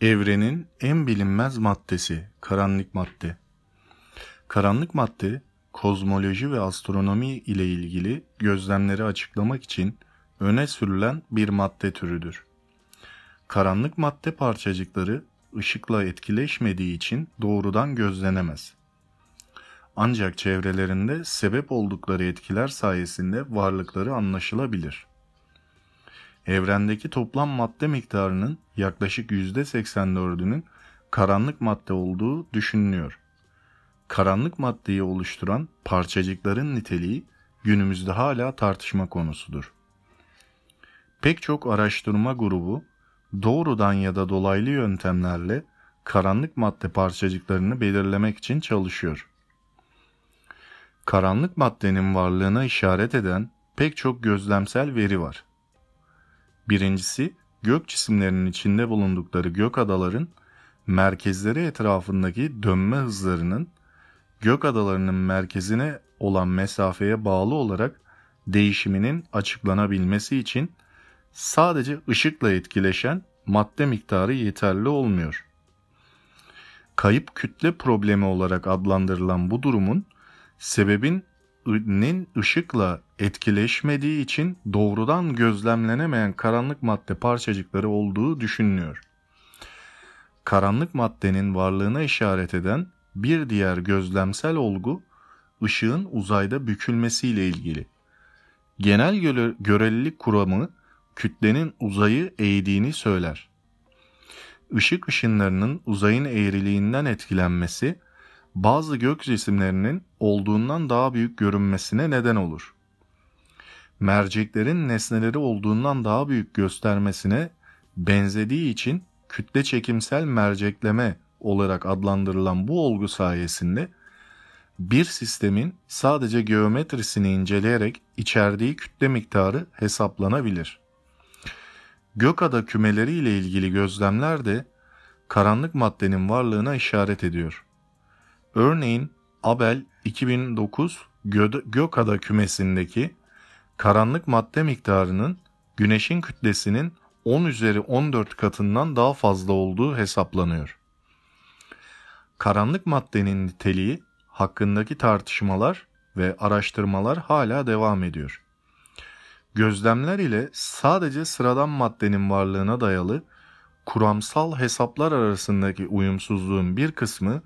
Evrenin en bilinmez maddesi karanlık madde. Karanlık madde kozmoloji ve astronomi ile ilgili gözlemleri açıklamak için öne sürülen bir madde türüdür. Karanlık madde parçacıkları ışıkla etkileşmediği için doğrudan gözlenemez. Ancak çevrelerinde sebep oldukları etkiler sayesinde varlıkları anlaşılabilir.'' evrendeki toplam madde miktarının yaklaşık %84'ünün karanlık madde olduğu düşünülüyor. Karanlık maddeyi oluşturan parçacıkların niteliği günümüzde hala tartışma konusudur. Pek çok araştırma grubu doğrudan ya da dolaylı yöntemlerle karanlık madde parçacıklarını belirlemek için çalışıyor. Karanlık maddenin varlığına işaret eden pek çok gözlemsel veri var. Birincisi gök cisimlerinin içinde bulundukları gök adaların merkezleri etrafındaki dönme hızlarının gök adalarının merkezine olan mesafeye bağlı olarak değişiminin açıklanabilmesi için sadece ışıkla etkileşen madde miktarı yeterli olmuyor. Kayıp kütle problemi olarak adlandırılan bu durumun sebebinin ışıkla etkileşmediği için doğrudan gözlemlenemeyen karanlık madde parçacıkları olduğu düşünülüyor. Karanlık maddenin varlığına işaret eden bir diğer gözlemsel olgu ışığın uzayda bükülmesiyle ilgili. Genel göre görelilik kuramı kütlenin uzayı eğdiğini söyler. Işık ışınlarının uzayın eğriliğinden etkilenmesi bazı gök cisimlerinin olduğundan daha büyük görünmesine neden olur merceklerin nesneleri olduğundan daha büyük göstermesine benzediği için kütle çekimsel mercekleme olarak adlandırılan bu olgu sayesinde bir sistemin sadece geometrisini inceleyerek içerdiği kütle miktarı hesaplanabilir. Gökada kümeleri ile ilgili gözlemler de karanlık maddenin varlığına işaret ediyor. Örneğin Abel 2009 Gökada kümesindeki karanlık madde miktarının güneşin kütlesinin 10 üzeri 14 katından daha fazla olduğu hesaplanıyor. Karanlık maddenin niteliği hakkındaki tartışmalar ve araştırmalar hala devam ediyor. Gözlemler ile sadece sıradan maddenin varlığına dayalı kuramsal hesaplar arasındaki uyumsuzluğun bir kısmı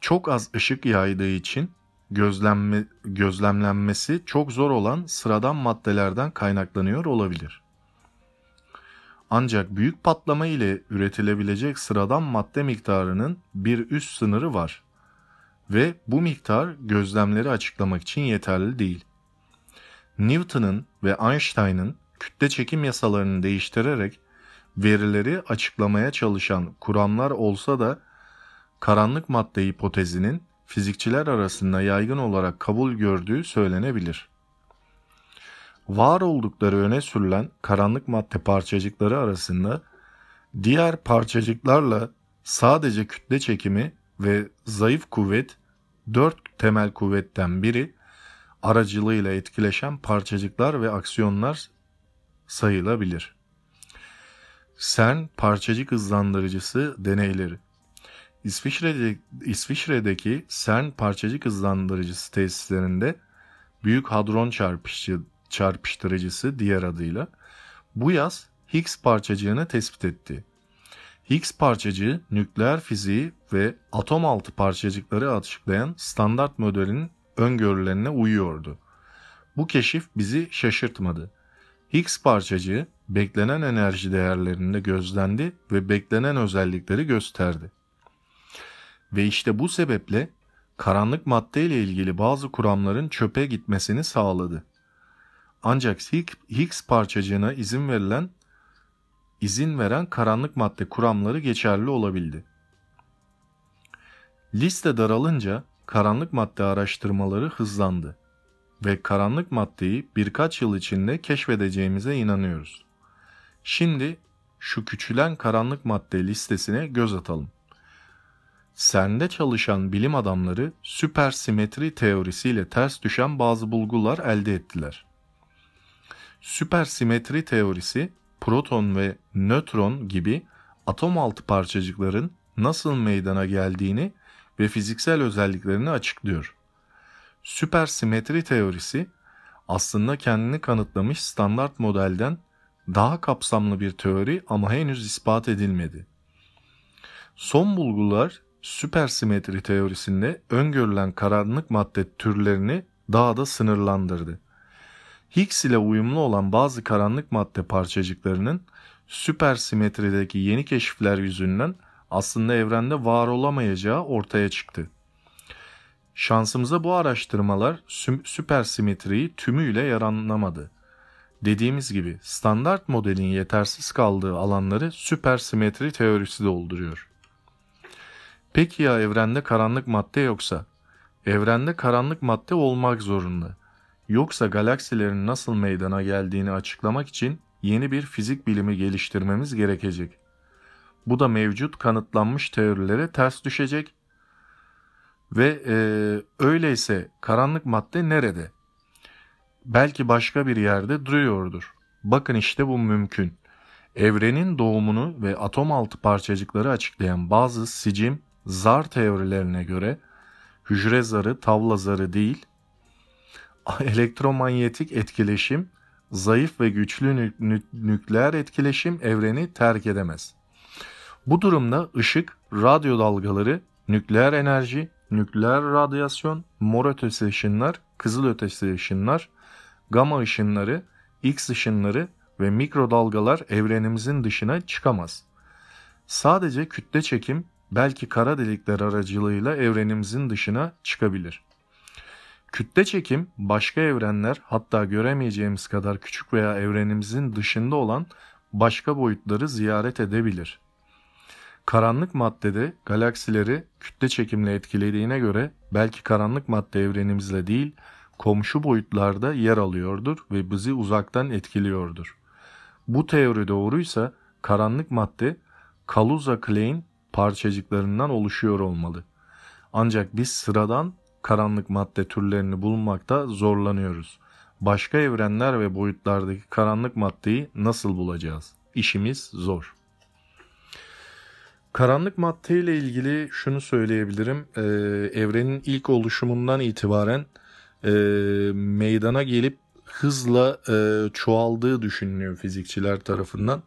çok az ışık yaydığı için gözlenme, gözlemlenmesi çok zor olan sıradan maddelerden kaynaklanıyor olabilir. Ancak büyük patlama ile üretilebilecek sıradan madde miktarının bir üst sınırı var ve bu miktar gözlemleri açıklamak için yeterli değil. Newton'ın ve Einstein'ın kütle çekim yasalarını değiştirerek verileri açıklamaya çalışan kuramlar olsa da karanlık madde hipotezinin fizikçiler arasında yaygın olarak kabul gördüğü söylenebilir. Var oldukları öne sürülen karanlık madde parçacıkları arasında diğer parçacıklarla sadece kütle çekimi ve zayıf kuvvet dört temel kuvvetten biri aracılığıyla etkileşen parçacıklar ve aksiyonlar sayılabilir. CERN parçacık hızlandırıcısı deneyleri İsviçre'de, İsviçre'deki CERN parçacık hızlandırıcısı tesislerinde Büyük Hadron çarpışçı, çarpıştırıcısı diğer adıyla bu yaz Higgs parçacığını tespit etti. Higgs parçacığı nükleer fiziği ve atom altı parçacıkları açıklayan standart modelin öngörülerine uyuyordu. Bu keşif bizi şaşırtmadı. Higgs parçacığı beklenen enerji değerlerinde gözlendi ve beklenen özellikleri gösterdi ve işte bu sebeple karanlık madde ile ilgili bazı kuramların çöpe gitmesini sağladı. Ancak Higgs parçacığına izin verilen izin veren karanlık madde kuramları geçerli olabildi. Liste daralınca karanlık madde araştırmaları hızlandı ve karanlık maddeyi birkaç yıl içinde keşfedeceğimize inanıyoruz. Şimdi şu küçülen karanlık madde listesine göz atalım. CERN'de çalışan bilim adamları süpersimetri teorisiyle ters düşen bazı bulgular elde ettiler. Süpersimetri teorisi proton ve nötron gibi atom altı parçacıkların nasıl meydana geldiğini ve fiziksel özelliklerini açıklıyor. Süpersimetri teorisi aslında kendini kanıtlamış standart modelden daha kapsamlı bir teori ama henüz ispat edilmedi. Son bulgular süpersimetri teorisinde öngörülen karanlık madde türlerini daha da sınırlandırdı. Higgs ile uyumlu olan bazı karanlık madde parçacıklarının süpersimetrideki yeni keşifler yüzünden aslında evrende var olamayacağı ortaya çıktı. Şansımıza bu araştırmalar süpersimetriyi tümüyle yaranlamadı. Dediğimiz gibi standart modelin yetersiz kaldığı alanları süpersimetri teorisi dolduruyor. Peki ya evrende karanlık madde yoksa? Evrende karanlık madde olmak zorunda. Yoksa galaksilerin nasıl meydana geldiğini açıklamak için yeni bir fizik bilimi geliştirmemiz gerekecek. Bu da mevcut kanıtlanmış teorilere ters düşecek ve e, öyleyse karanlık madde nerede? Belki başka bir yerde duruyordur. Bakın işte bu mümkün. Evrenin doğumunu ve atom altı parçacıkları açıklayan bazı sicim zar teorilerine göre hücre zarı tavla zarı değil, elektromanyetik etkileşim, zayıf ve güçlü nük nük nükleer etkileşim evreni terk edemez. Bu durumda ışık, radyo dalgaları, nükleer enerji, nükleer radyasyon, mor ötesi ışınlar, kızıl ötesi ışınlar, gama ışınları, X ışınları ve mikrodalgalar evrenimizin dışına çıkamaz. Sadece kütle çekim belki kara delikler aracılığıyla evrenimizin dışına çıkabilir. Kütle çekim başka evrenler hatta göremeyeceğimiz kadar küçük veya evrenimizin dışında olan başka boyutları ziyaret edebilir. Karanlık maddede galaksileri kütle çekimle etkilediğine göre belki karanlık madde evrenimizle değil komşu boyutlarda yer alıyordur ve bizi uzaktan etkiliyordur. Bu teori doğruysa karanlık madde Kaluza-Klein parçacıklarından oluşuyor olmalı. Ancak biz sıradan karanlık madde türlerini bulmakta zorlanıyoruz. Başka evrenler ve boyutlardaki karanlık maddeyi nasıl bulacağız? İşimiz zor. Karanlık madde ile ilgili şunu söyleyebilirim. Ee, evrenin ilk oluşumundan itibaren e, meydana gelip hızla e, çoğaldığı düşünülüyor fizikçiler tarafından.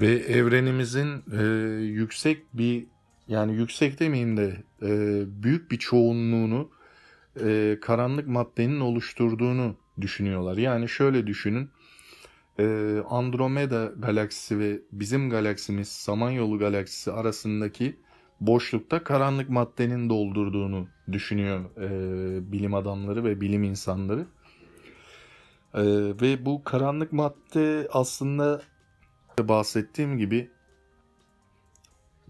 Ve evrenimizin e, yüksek bir yani yüksek demeyeyim de e, büyük bir çoğunluğunu e, karanlık maddenin oluşturduğunu düşünüyorlar. Yani şöyle düşünün e, Andromeda galaksisi ve bizim galaksimiz Samanyolu galaksisi arasındaki boşlukta karanlık maddenin doldurduğunu düşünüyor e, bilim adamları ve bilim insanları. E, ve bu karanlık madde aslında bahsettiğim gibi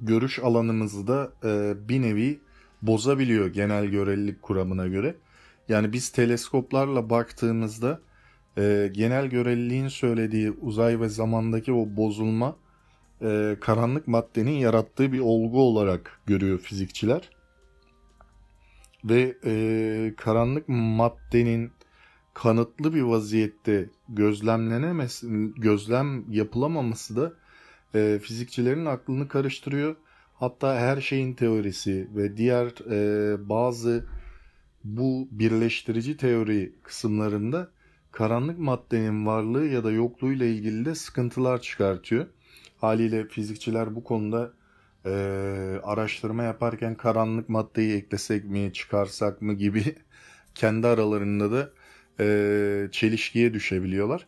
görüş alanımızı da e, bir nevi bozabiliyor genel görelilik kuramına göre. Yani biz teleskoplarla baktığımızda e, genel göreliliğin söylediği uzay ve zamandaki o bozulma e, karanlık maddenin yarattığı bir olgu olarak görüyor fizikçiler. Ve e, karanlık maddenin kanıtlı bir vaziyette gözlemlenemesi, gözlem yapılamaması da e, fizikçilerin aklını karıştırıyor. Hatta her şeyin teorisi ve diğer e, bazı bu birleştirici teori kısımlarında karanlık maddenin varlığı ya da yokluğu ile ilgili de sıkıntılar çıkartıyor. Haliyle fizikçiler bu konuda e, araştırma yaparken karanlık maddeyi eklesek mi çıkarsak mı gibi kendi aralarında da e, çelişkiye düşebiliyorlar.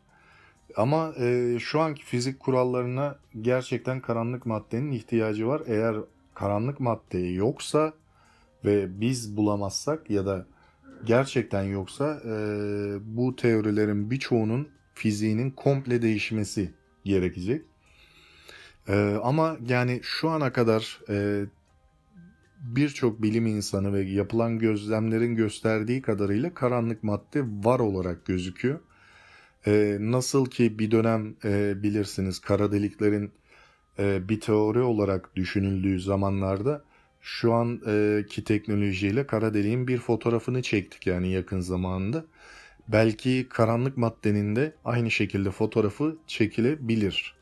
Ama e, şu anki fizik kurallarına gerçekten karanlık maddenin ihtiyacı var. Eğer karanlık madde yoksa ve biz bulamazsak ya da gerçekten yoksa e, bu teorilerin birçoğunun fiziğinin komple değişmesi gerekecek. E, ama yani şu ana kadar e, birçok bilim insanı ve yapılan gözlemlerin gösterdiği kadarıyla karanlık madde var olarak gözüküyor. E, nasıl ki bir dönem e, bilirsiniz kara deliklerin e, bir teori olarak düşünüldüğü zamanlarda şu anki teknolojiyle kara deliğin bir fotoğrafını çektik yani yakın zamanda. Belki karanlık maddenin de aynı şekilde fotoğrafı çekilebilir.